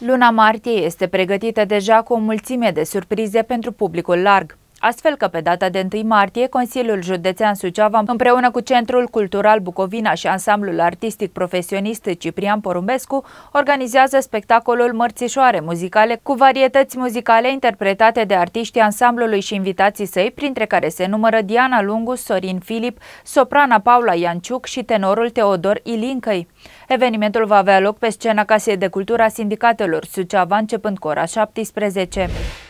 Luna martie este pregătită deja cu o mulțime de surprize pentru publicul larg. Astfel că pe data de 1 martie, Consiliul Județean Suceava, împreună cu Centrul Cultural Bucovina și Ansamblul Artistic Profesionist Ciprian Porumbescu, organizează spectacolul Mărțișoare muzicale cu varietăți muzicale interpretate de artiștii ansamblului și invitații săi, printre care se numără Diana Lungu, Sorin Filip, soprana Paula Ianciuc și tenorul Teodor Ilincăi. Evenimentul va avea loc pe scena Casei de Cultura Sindicatelor Suceava, începând cu ora 17.